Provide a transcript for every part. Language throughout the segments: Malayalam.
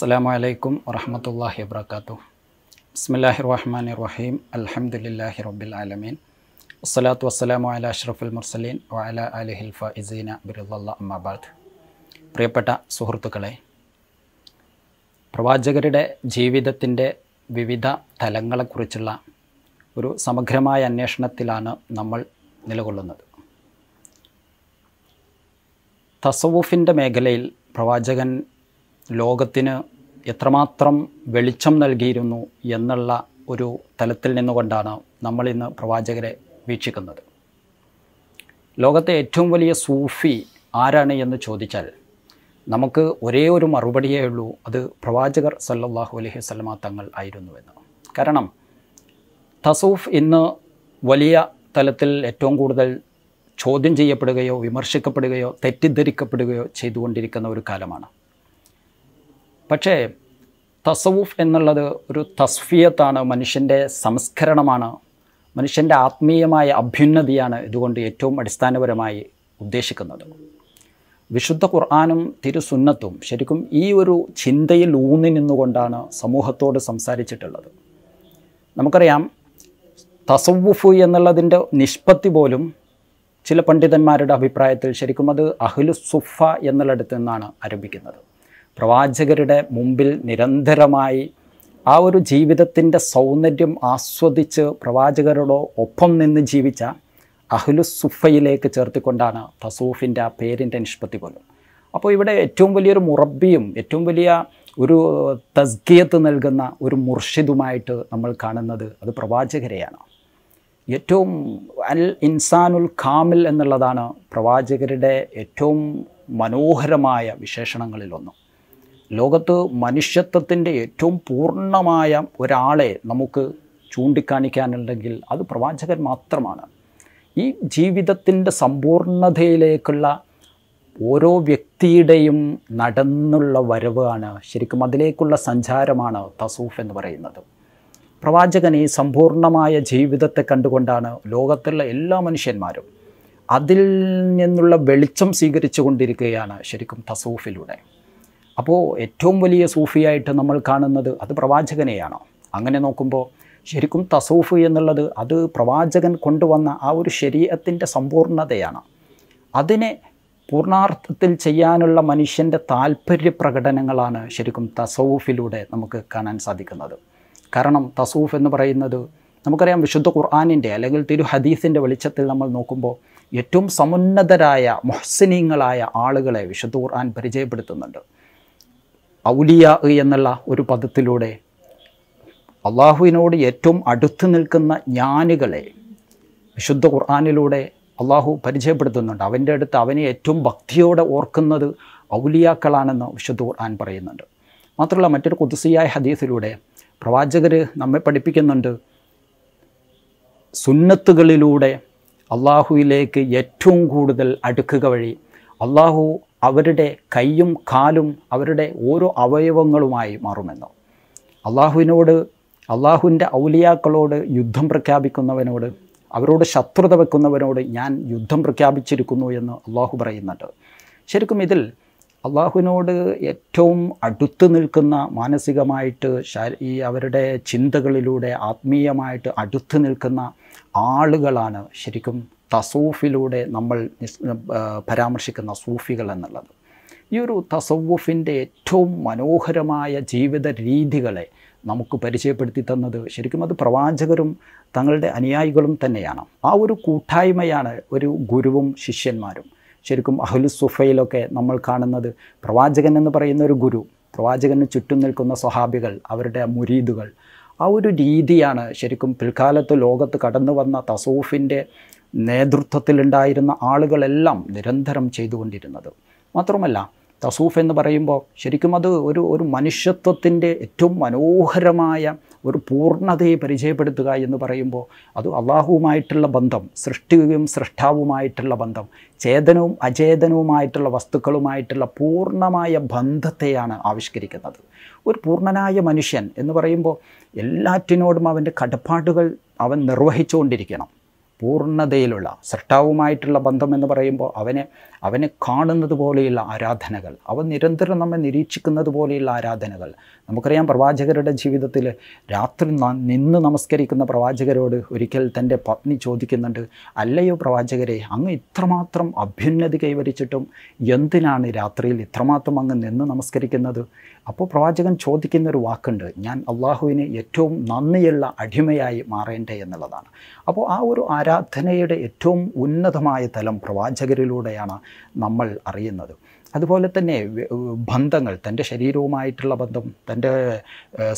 അസ്സാം അലൈക്കും വറഹമത്തല്ലാഹി വാത്തു ബിസ്മില്ലാഹി റഹ്മാൻ റഹീം അലഹമുല്ലാഹി റബ്ബിൽ ആലമീൻ വസ്സലാത്തു വസ്സലാമു അല അഷ്റഫുൽ മുർസലീൻ വഅല ഹിൽഫ ഇസീന ബിറുല്ല അമ്മാബാദ് പ്രിയപ്പെട്ട സുഹൃത്തുക്കളെ പ്രവാചകരുടെ ജീവിതത്തിൻ്റെ വിവിധ തലങ്ങളെക്കുറിച്ചുള്ള ഒരു സമഗ്രമായ അന്വേഷണത്തിലാണ് നമ്മൾ നിലകൊള്ളുന്നത് തസവൂഫിൻ്റെ മേഖലയിൽ പ്രവാചകൻ ലോകത്തിന് എത്രമാത്രം വെളിച്ചം നൽകിയിരുന്നു എന്നുള്ള ഒരു തലത്തിൽ നിന്നുകൊണ്ടാണ് നമ്മളിന്ന് പ്രവാചകരെ വീക്ഷിക്കുന്നത് ലോകത്തെ ഏറ്റവും വലിയ സൂഫി ആരാണ് എന്ന് ചോദിച്ചാൽ നമുക്ക് ഒരേ ഒരു മറുപടിയേ ഉള്ളൂ അത് പ്രവാചകർ സല്ലാഹു അലഹി വസ്ലമ തങ്ങൾ ആയിരുന്നുവെന്ന് കാരണം തസൂഫ് ഇന്ന് വലിയ തലത്തിൽ ഏറ്റവും കൂടുതൽ ചോദ്യം ചെയ്യപ്പെടുകയോ വിമർശിക്കപ്പെടുകയോ തെറ്റിദ്ധരിക്കപ്പെടുകയോ ചെയ്തുകൊണ്ടിരിക്കുന്ന ഒരു കാലമാണ് പക്ഷേ തസവൂഫ് എന്നുള്ളത് ഒരു തസ്ഫിയത്താണ് മനുഷ്യൻ്റെ സംസ്കരണമാണ് മനുഷ്യൻ്റെ ആത്മീയമായ അഭ്യുന്നതിയാണ് ഇതുകൊണ്ട് ഏറ്റവും അടിസ്ഥാനപരമായി ഉദ്ദേശിക്കുന്നത് വിശുദ്ധ ഖുർആാനും തിരുസുന്നത്തും ശരിക്കും ഈ ഒരു ചിന്തയിൽ ഊന്നി നിന്നുകൊണ്ടാണ് സമൂഹത്തോട് സംസാരിച്ചിട്ടുള്ളത് നമുക്കറിയാം തസവുഫ് എന്നുള്ളതിൻ്റെ നിഷ്പത്തി പോലും ചില പണ്ഡിതന്മാരുടെ അഭിപ്രായത്തിൽ ശരിക്കും അത് അഹ്ലു സുഫ എന്നുള്ളിടത്തു നിന്നാണ് ആരംഭിക്കുന്നത് പ്രവാചകരുടെ മുമ്പിൽ നിരന്തരമായി ആ ഒരു ജീവിതത്തിൻ്റെ സൗന്ദര്യം ആസ്വദിച്ച് പ്രവാചകരോട് ഒപ്പം നിന്ന് ജീവിച്ച അഹ്ലുസുഫയിലേക്ക് ചേർത്തിക്കൊണ്ടാണ് തസൂഫിൻ്റെ ആ പേരിൻ്റെ നിഷ്പത്തി പോലും അപ്പോൾ ഇവിടെ ഏറ്റവും വലിയൊരു മുറബിയും ഏറ്റവും വലിയ ഒരു തസ്കിയത്ത് നൽകുന്ന ഒരു മുർഷിദുമായിട്ട് നമ്മൾ കാണുന്നത് അത് പ്രവാചകരെയാണ് ഏറ്റവും അൽ ഇൻസാനുൽ കാമിൽ എന്നുള്ളതാണ് പ്രവാചകരുടെ ഏറ്റവും മനോഹരമായ വിശേഷണങ്ങളിലൊന്നും ലോകത്ത് മനുഷ്യത്വത്തിൻ്റെ ഏറ്റവും പൂർണ്ണമായ ഒരാളെ നമുക്ക് ചൂണ്ടിക്കാണിക്കാനുണ്ടെങ്കിൽ അത് പ്രവാചകൻ മാത്രമാണ് ഈ ജീവിതത്തിൻ്റെ സമ്പൂർണതയിലേക്കുള്ള ഓരോ വ്യക്തിയുടെയും നടന്നുള്ള വരവാണ് ശരിക്കും അതിലേക്കുള്ള സഞ്ചാരമാണ് തസൂഫ് എന്ന് പറയുന്നത് പ്രവാചകൻ ഈ സമ്പൂർണമായ ജീവിതത്തെ കണ്ടുകൊണ്ടാണ് ലോകത്തുള്ള എല്ലാ മനുഷ്യന്മാരും അതിൽ നിന്നുള്ള വെളിച്ചം സ്വീകരിച്ചു കൊണ്ടിരിക്കുകയാണ് ശരിക്കും തസൂഫിലൂടെ അപ്പോൾ ഏറ്റവും വലിയ സൂഫിയായിട്ട് നമ്മൾ കാണുന്നത് അത് പ്രവാചകനെയാണ് അങ്ങനെ നോക്കുമ്പോൾ ശരിക്കും തസൂഫ് എന്നുള്ളത് അത് പ്രവാചകൻ കൊണ്ടുവന്ന ആ ഒരു ശരീരത്തിൻ്റെ സമ്പൂർണതയാണ് അതിനെ പൂർണാർത്ഥത്തിൽ ചെയ്യാനുള്ള മനുഷ്യൻ്റെ താല്പര്യ പ്രകടനങ്ങളാണ് ശരിക്കും തസൂഫിലൂടെ നമുക്ക് കാണാൻ സാധിക്കുന്നത് കാരണം തസൂഫ് എന്ന് പറയുന്നത് നമുക്കറിയാം വിശുദ്ധ ഖുർആാനിൻ്റെ അല്ലെങ്കിൽ തിരു ഹദീസിൻ്റെ വെളിച്ചത്തിൽ നമ്മൾ നോക്കുമ്പോൾ ഏറ്റവും സമുന്നതരായ മുഹ്സിനീങ്ങളായ ആളുകളെ വിശുദ്ധ ഖുർആൻ പരിചയപ്പെടുത്തുന്നുണ്ട് ഔലിയ എന്നുള്ള ഒരു പദത്തിലൂടെ അള്ളാഹുവിനോട് ഏറ്റവും അടുത്ത് നിൽക്കുന്ന ജ്ഞാനികളെ വിശുദ്ധ ഖുർആാനിലൂടെ അള്ളാഹു പരിചയപ്പെടുത്തുന്നുണ്ട് അവൻ്റെ അടുത്ത് അവനെ ഏറ്റവും ഭക്തിയോടെ ഓർക്കുന്നത് ഔലിയാക്കളാണെന്ന് വിശുദ്ധ ഖുർആൻ പറയുന്നുണ്ട് മാത്രമല്ല മറ്റൊരു കുതിസിയായ ഹദീസിലൂടെ പ്രവാചകർ നമ്മെ പഠിപ്പിക്കുന്നുണ്ട് സുന്നത്തുകളിലൂടെ അള്ളാഹുവിലേക്ക് ഏറ്റവും കൂടുതൽ അടുക്കുക വഴി അള്ളാഹു അവരുടെ കൈയും കാലും അവരുടെ ഓരോ അവയവങ്ങളുമായി മാറുമെന്ന് അള്ളാഹുവിനോട് അള്ളാഹുവിൻ്റെ ഔലിയാക്കളോട് യുദ്ധം പ്രഖ്യാപിക്കുന്നവനോട് അവരോട് ശത്രുത വെക്കുന്നവനോട് ഞാൻ യുദ്ധം പ്രഖ്യാപിച്ചിരിക്കുന്നു എന്ന് അള്ളാഹു പറയുന്നുണ്ട് ശരിക്കും ഇതിൽ അള്ളാഹുവിനോട് ഏറ്റവും അടുത്ത് നിൽക്കുന്ന മാനസികമായിട്ട് ഈ അവരുടെ ചിന്തകളിലൂടെ ആത്മീയമായിട്ട് അടുത്ത് നിൽക്കുന്ന ആളുകളാണ് ശരിക്കും തസൂഫിലൂടെ നമ്മൾ പരാമർശിക്കുന്ന സൂഫികൾ എന്നുള്ളത് ഈ ഒരു തസവൂഫിൻ്റെ ഏറ്റവും മനോഹരമായ ജീവിത രീതികളെ നമുക്ക് പരിചയപ്പെടുത്തി തന്നത് ശരിക്കും അത് പ്രവാചകരും തങ്ങളുടെ അനുയായികളും തന്നെയാണ് ആ ഒരു കൂട്ടായ്മയാണ് ഒരു ഗുരുവും ശിഷ്യന്മാരും ശരിക്കും അഹ്ലുസുഫയിലൊക്കെ നമ്മൾ കാണുന്നത് പ്രവാചകൻ എന്ന് പറയുന്ന ഒരു ഗുരു പ്രവാചകന് ചുറ്റും നിൽക്കുന്ന സ്വഹാബികൾ അവരുടെ മുരീദുകൾ ആ ഒരു രീതിയാണ് ശരിക്കും പിൽക്കാലത്ത് ലോകത്ത് കടന്നു വന്ന തസൂഫിൻ്റെ നേതൃത്വത്തിലുണ്ടായിരുന്ന ആളുകളെല്ലാം നിരന്തരം ചെയ്തുകൊണ്ടിരുന്നത് മാത്രമല്ല തസൂഫ് എന്ന് പറയുമ്പോൾ ശരിക്കും അത് ഒരു ഒരു മനുഷ്യത്വത്തിൻ്റെ ഏറ്റവും മനോഹരമായ ഒരു പൂർണ്ണതയെ പരിചയപ്പെടുത്തുക എന്ന് പറയുമ്പോൾ അത് അള്ളാഹുവുമായിട്ടുള്ള ബന്ധം സൃഷ്ടിയും സൃഷ്ടാവുമായിട്ടുള്ള ബന്ധം ചേതനവും അചേതനവുമായിട്ടുള്ള വസ്തുക്കളുമായിട്ടുള്ള പൂർണ്ണമായ ബന്ധത്തെയാണ് ആവിഷ്കരിക്കുന്നത് ഒരു പൂർണ്ണനായ മനുഷ്യൻ എന്ന് പറയുമ്പോൾ എല്ലാറ്റിനോടും അവൻ്റെ കടപ്പാടുകൾ അവൻ നിർവഹിച്ചുകൊണ്ടിരിക്കണം പൂർണ്ണതയിലുള്ള സൃഷ്ടാവുമായിട്ടുള്ള ബന്ധം എന്ന് പറയുമ്പോൾ അവനെ അവനെ കാണുന്നത് പോലെയുള്ള ആരാധനകൾ അവൻ നിരന്തരം നമ്മെ നിരീക്ഷിക്കുന്നത് പോലെയുള്ള ആരാധനകൾ നമുക്കറിയാം പ്രവാചകരുടെ ജീവിതത്തിൽ രാത്രി നിന്ന് നമസ്കരിക്കുന്ന പ്രവാചകരോട് ഒരിക്കൽ തൻ്റെ പത്നി ചോദിക്കുന്നുണ്ട് അല്ലയോ പ്രവാചകരെ അങ്ങ് ഇത്രമാത്രം അഭ്യുന്നതി കൈവരിച്ചിട്ടും എന്തിനാണ് രാത്രിയിൽ ഇത്രമാത്രം അങ്ങ് നിന്ന് നമസ്കരിക്കുന്നത് അപ്പോൾ പ്രവാചകൻ ചോദിക്കുന്ന ഒരു വാക്കുണ്ട് ഞാൻ അള്ളാഹുവിന് ഏറ്റവും നന്ദിയുള്ള അടിമയായി മാറേണ്ടേ എന്നുള്ളതാണ് അപ്പോൾ ആ ഒരു ആരാ ആരാധനയുടെ ഏറ്റവും ഉന്നതമായ തലം പ്രവാചകരിലൂടെയാണ് നമ്മൾ അറിയുന്നത് അതുപോലെ തന്നെ ബന്ധങ്ങൾ തൻ്റെ ശരീരവുമായിട്ടുള്ള ബന്ധം തൻ്റെ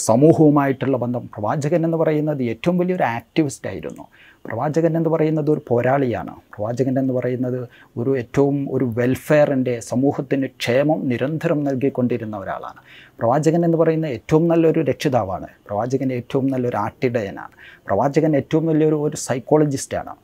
സമൂഹവുമായിട്ടുള്ള ബന്ധം പ്രവാചകൻ എന്ന് പറയുന്നത് ഏറ്റവും വലിയൊരു ആക്ടിവിസ്റ്റ് ആയിരുന്നു പ്രവാചകൻ എന്ന് പറയുന്നത് ഒരു പോരാളിയാണ് പ്രവാചകൻ എന്ന് പറയുന്നത് ഒരു ഏറ്റവും ഒരു വെൽഫെയറിൻ്റെ സമൂഹത്തിന് ക്ഷേമം നിരന്തരം നൽകിക്കൊണ്ടിരുന്ന ഒരാളാണ് പ്രവാചകൻ എന്ന് പറയുന്ന ഏറ്റവും നല്ലൊരു രക്ഷിതാവാണ് പ്രവാചകൻ ഏറ്റവും നല്ലൊരു ആട്ടിടയനാണ് പ്രവാചകൻ ഏറ്റവും വലിയൊരു ഒരു സൈക്കോളജിസ്റ്റാണ്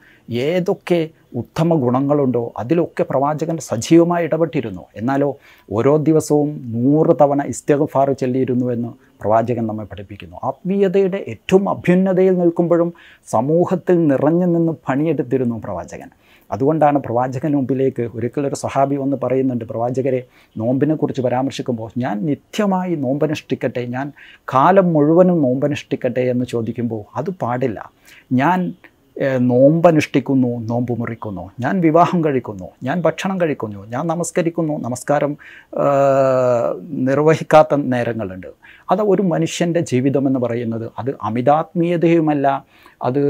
ഏതൊക്കെ ഉത്തമ ഗുണങ്ങളുണ്ടോ അതിലൊക്കെ പ്രവാചകൻ സജീവമായി ഇടപെട്ടിരുന്നു എന്നാലോ ഓരോ ദിവസവും നൂറ് തവണ ഇസ്തഗഫാർ എന്ന് പ്രവാചകൻ നമ്മെ പഠിപ്പിക്കുന്നു ആത്മീയതയുടെ ഏറ്റവും അഭ്യുന്നതയിൽ നിൽക്കുമ്പോഴും സമൂഹത്തിൽ നിറഞ്ഞു നിന്ന് പണിയെടുത്തിരുന്നു പ്രവാചകൻ അതുകൊണ്ടാണ് പ്രവാചകൻ മുമ്പിലേക്ക് ഒരിക്കലൊരു സഹാബി വന്ന് പറയുന്നുണ്ട് പ്രവാചകരെ നോമ്പിനെക്കുറിച്ച് പരാമർശിക്കുമ്പോൾ ഞാൻ നിത്യമായി നോമ്പനുഷ്ഠിക്കട്ടെ ഞാൻ കാലം മുഴുവനും നോമ്പനുഷ്ഠിക്കട്ടെ എന്ന് ചോദിക്കുമ്പോൾ അത് പാടില്ല ഞാൻ നോമ്പനുഷ്ഠിക്കുന്നു നോമ്പ് മുറിക്കുന്നു ഞാൻ വിവാഹം കഴിക്കുന്നു ഞാൻ ഭക്ഷണം കഴിക്കുന്നു ഞാൻ നമസ്കരിക്കുന്നു നമസ്കാരം നിർവഹിക്കാത്ത നേരങ്ങളുണ്ട് അത് ഒരു മനുഷ്യൻ്റെ ജീവിതമെന്ന് പറയുന്നത് അത് അമിതാത്മീയതയുമല്ല അത്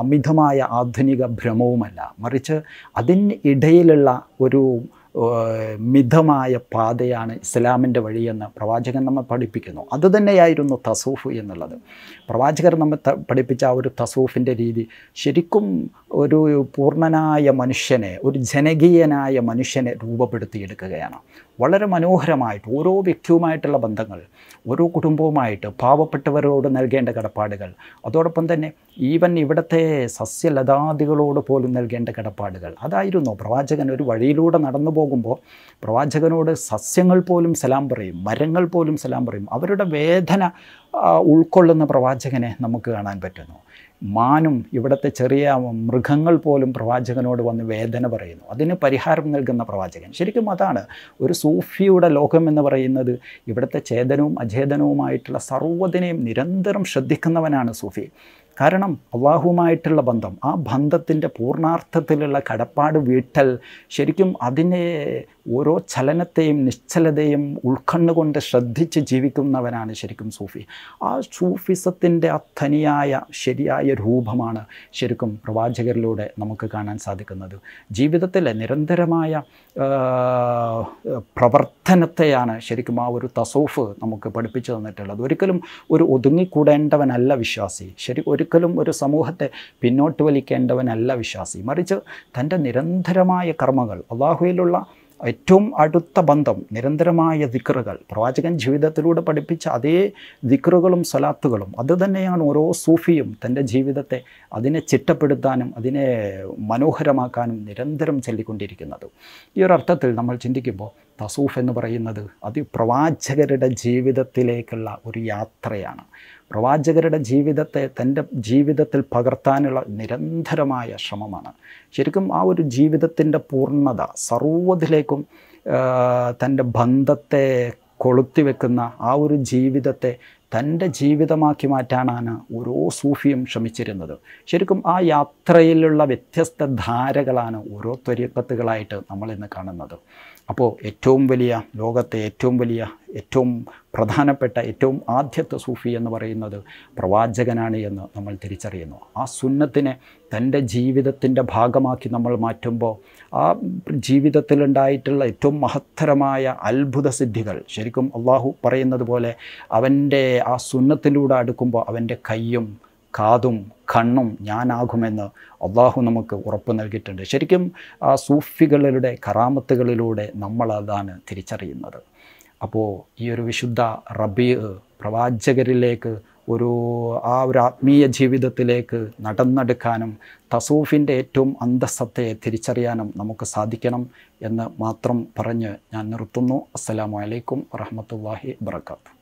അമിതമായ ആധുനിക ഭ്രമവുമല്ല മറിച്ച് അതിന് ഇടയിലുള്ള ഒരു മിതമായ പാതയാണ് ഇസ്ലാമിൻ്റെ വഴിയെന്ന് പ്രവാചകൻ നമ്മെ പഠിപ്പിക്കുന്നു അതുതന്നെയായിരുന്നു തസൂഫ് എന്നുള്ളത് പ്രവാചകർ നമ്മെ പഠിപ്പിച്ച ആ ഒരു തസൂഫിൻ്റെ രീതി ശരിക്കും ഒരു പൂർണ്ണനായ മനുഷ്യനെ ഒരു ജനകീയനായ മനുഷ്യനെ രൂപപ്പെടുത്തിയെടുക്കുകയാണ് വളരെ മനോഹരമായിട്ട് ഓരോ വ്യക്തിയുമായിട്ടുള്ള ബന്ധങ്ങൾ ഓരോ കുടുംബവുമായിട്ട് പാവപ്പെട്ടവരോട് നൽകേണ്ട കടപ്പാടുകൾ അതോടൊപ്പം തന്നെ ഈവൻ ഇവിടുത്തെ സസ്യലതാദികളോട് പോലും നൽകേണ്ട കടപ്പാടുകൾ അതായിരുന്നു പ്രവാചകൻ ഒരു വഴിയിലൂടെ നടന്നു പോകുമ്പോൾ പ്രവാചകനോട് സസ്യങ്ങൾ പോലും സലാം പറയും മരങ്ങൾ പോലും സലാം പറയും അവരുടെ വേദന ഉൾക്കൊള്ളുന്ന പ്രവാചകനെ നമുക്ക് കാണാൻ പറ്റുന്നു മാനും ഇവിടുത്തെ ചെറിയ മൃഗങ്ങൾ പോലും പ്രവാചകനോട് വന്ന് വേദന പറയുന്നു അതിന് പരിഹാരം നൽകുന്ന പ്രവാചകൻ ശരിക്കും അതാണ് ഒരു സൂഫിയുടെ ലോകം എന്ന് പറയുന്നത് ഇവിടുത്തെ ചേതനവും അചേതനവുമായിട്ടുള്ള സർവ്വതിനെയും നിരന്തരം ശ്രദ്ധിക്കുന്നവനാണ് സൂഫി കാരണം അള്ളാഹുമായിട്ടുള്ള ബന്ധം ആ ബന്ധത്തിൻ്റെ പൂർണ്ണാർത്ഥത്തിലുള്ള കടപ്പാട് വീട്ടൽ ശരിക്കും അതിനെ ഓരോ ചലനത്തെയും നിശ്ചലതയും ഉൾക്കണ്ണുകൊണ്ട് ശ്രദ്ധിച്ച് ജീവിക്കുന്നവനാണ് ശരിക്കും സൂഫി ആ സൂഫിസത്തിൻ്റെ ആ തനിയായ ശരിയായ രൂപമാണ് ശരിക്കും പ്രവാചകരിലൂടെ നമുക്ക് കാണാൻ സാധിക്കുന്നത് ജീവിതത്തിലെ നിരന്തരമായ പ്രവർത്തനത്തെയാണ് ശരിക്കും ആ ഒരു തസൂഫ് നമുക്ക് പഠിപ്പിച്ചു തന്നിട്ടുള്ളത് ഒരിക്കലും ഒരു ഒതുങ്ങിക്കൂടേണ്ടവനല്ല വിശ്വാസി ശരി ഒരു ഒരിക്കലും ഒരു സമൂഹത്തെ പിന്നോട്ട് വലിക്കേണ്ടവനല്ല വിശ്വാസി മറിച്ച് തൻ്റെ നിരന്തരമായ കർമ്മങ്ങൾ അള്ളാഹുയിലുള്ള ഏറ്റവും അടുത്ത ബന്ധം നിരന്തരമായ ദിക്റുകൾ പ്രവാചകൻ ജീവിതത്തിലൂടെ പഠിപ്പിച്ച അതേ ദിക്റുകളും സലാത്തുകളും അതുതന്നെയാണ് ഓരോ സൂഫിയും തൻ്റെ ജീവിതത്തെ അതിനെ ചിട്ടപ്പെടുത്താനും അതിനെ മനോഹരമാക്കാനും നിരന്തരം ചൊല്ലിക്കൊണ്ടിരിക്കുന്നത് ഈ ഒരു അർത്ഥത്തിൽ നമ്മൾ ചിന്തിക്കുമ്പോൾ തസൂഫ് എന്ന് പറയുന്നത് അത് പ്രവാചകരുടെ ജീവിതത്തിലേക്കുള്ള ഒരു യാത്രയാണ് പ്രവാചകരുടെ ജീവിതത്തെ തൻ്റെ ജീവിതത്തിൽ പകർത്താനുള്ള നിരന്തരമായ ശ്രമമാണ് ശരിക്കും ആ ഒരു ജീവിതത്തിൻ്റെ പൂർണ്ണത സർവ്വതിലേക്കും തൻ്റെ ബന്ധത്തെ കൊളുത്തി വെക്കുന്ന ആ ഒരു ജീവിതത്തെ തൻ്റെ ജീവിതമാക്കി മാറ്റാനാണ് ഓരോ സൂഫിയും ശ്രമിച്ചിരുന്നത് ശരിക്കും ആ യാത്രയിലുള്ള വ്യത്യസ്ത ധാരകളാണ് ഓരോ ത്വരിപ്പത്തുകളായിട്ട് നമ്മൾ ഇന്ന് കാണുന്നത് അപ്പോൾ ഏറ്റവും വലിയ ലോകത്തെ ഏറ്റവും വലിയ ഏറ്റവും പ്രധാനപ്പെട്ട ഏറ്റവും ആദ്യത്തെ സൂഫി എന്ന് പറയുന്നത് പ്രവാചകനാണ് എന്ന് നമ്മൾ തിരിച്ചറിയുന്നു ആ സുന്നത്തിനെ തൻ്റെ ജീവിതത്തിൻ്റെ ഭാഗമാക്കി നമ്മൾ മാറ്റുമ്പോൾ ആ ജീവിതത്തിലുണ്ടായിട്ടുള്ള ഏറ്റവും മഹത്തരമായ അത്ഭുത സിദ്ധികൾ ശരിക്കും അള്ളാഹു പറയുന്നത് പോലെ അവൻ്റെ ആ സുന്നത്തിലൂടെ അടുക്കുമ്പോൾ അവൻ്റെ കയ്യും കാതും കണ്ണും ഞാനാകുമെന്ന് അള്ളാഹു നമുക്ക് ഉറപ്പ് നൽകിയിട്ടുണ്ട് ശരിക്കും ആ സൂഫികളുടെ കറാമത്തുകളിലൂടെ നമ്മൾ അതാണ് തിരിച്ചറിയുന്നത് അപ്പോൾ ഈ ഒരു വിശുദ്ധ റബി പ്രവാചകരിലേക്ക് ഒരു ആ ഒരു ആത്മീയ ജീവിതത്തിലേക്ക് നടന്നെടുക്കാനും തസൂഫിൻ്റെ ഏറ്റവും അന്തസ്സത്തെ തിരിച്ചറിയാനും നമുക്ക് സാധിക്കണം എന്ന് മാത്രം പറഞ്ഞ് ഞാൻ നിർത്തുന്നു അസ്സലാമലൈക്കും വറഹമത്തല്ലാഹി വർക്കാത്തു